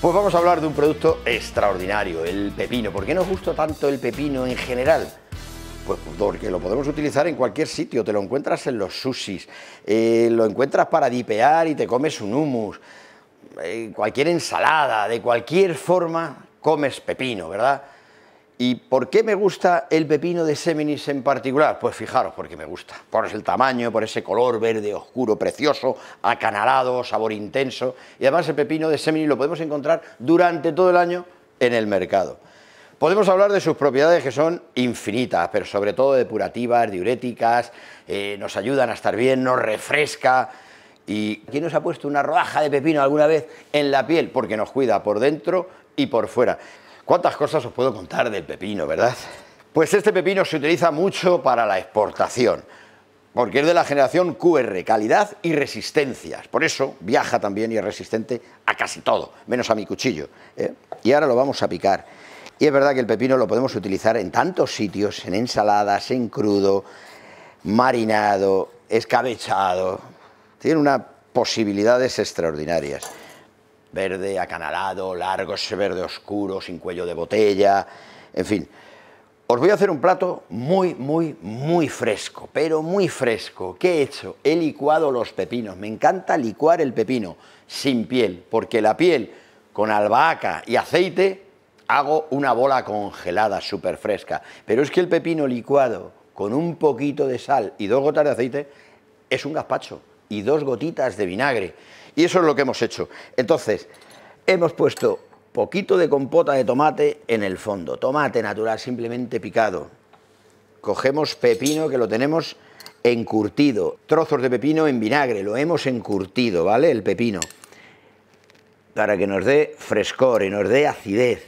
Pues vamos a hablar de un producto extraordinario, el pepino. ¿Por qué nos gusta tanto el pepino en general? Pues porque lo podemos utilizar en cualquier sitio, te lo encuentras en los sushis, eh, lo encuentras para dipear y te comes un hummus, eh, cualquier ensalada, de cualquier forma comes pepino, ¿verdad? ¿Y por qué me gusta el pepino de Seminis en particular? Pues fijaros, porque me gusta. Por el tamaño, por ese color verde oscuro, precioso, acanalado, sabor intenso. Y además el pepino de Seminis lo podemos encontrar durante todo el año en el mercado. Podemos hablar de sus propiedades que son infinitas, pero sobre todo depurativas, diuréticas, eh, nos ayudan a estar bien, nos refresca. ¿Y quién nos ha puesto una rodaja de pepino alguna vez en la piel? Porque nos cuida por dentro y por fuera. ¿Cuántas cosas os puedo contar del pepino, verdad? Pues este pepino se utiliza mucho para la exportación, porque es de la generación QR, calidad y resistencias. Por eso viaja también y es resistente a casi todo, menos a mi cuchillo. ¿eh? Y ahora lo vamos a picar. Y es verdad que el pepino lo podemos utilizar en tantos sitios, en ensaladas, en crudo, marinado, escabechado. Tiene unas posibilidades extraordinarias verde acanalado, largo, ese verde oscuro, sin cuello de botella, en fin. Os voy a hacer un plato muy, muy, muy fresco, pero muy fresco. ¿Qué he hecho? He licuado los pepinos. Me encanta licuar el pepino sin piel, porque la piel con albahaca y aceite hago una bola congelada súper fresca. Pero es que el pepino licuado con un poquito de sal y dos gotas de aceite es un gazpacho y dos gotitas de vinagre. Y eso es lo que hemos hecho. Entonces, hemos puesto poquito de compota de tomate en el fondo. Tomate natural simplemente picado. Cogemos pepino que lo tenemos encurtido. Trozos de pepino en vinagre, lo hemos encurtido, ¿vale? El pepino. Para que nos dé frescor y nos dé acidez.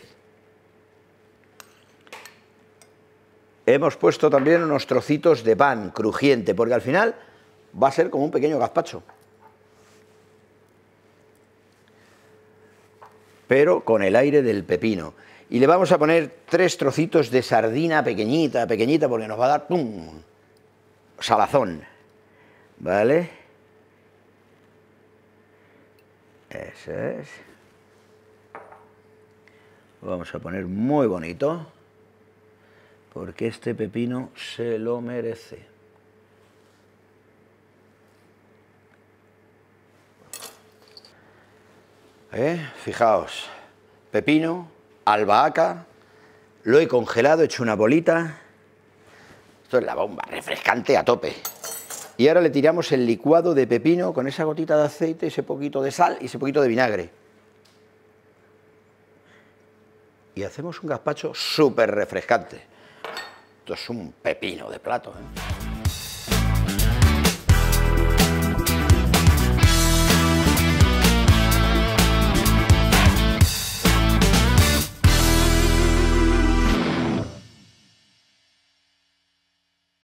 Hemos puesto también unos trocitos de pan crujiente, porque al final va a ser como un pequeño gazpacho. pero con el aire del pepino. Y le vamos a poner tres trocitos de sardina pequeñita, pequeñita, porque nos va a dar ¡pum! salazón. ¿Vale? Eso es. Lo vamos a poner muy bonito, porque este pepino se lo merece. ¿Eh? Fijaos, pepino, albahaca, lo he congelado, he hecho una bolita. Esto es la bomba, refrescante a tope. Y ahora le tiramos el licuado de pepino con esa gotita de aceite, ese poquito de sal y ese poquito de vinagre. Y hacemos un gazpacho súper refrescante. Esto es un pepino de plato. ¿eh?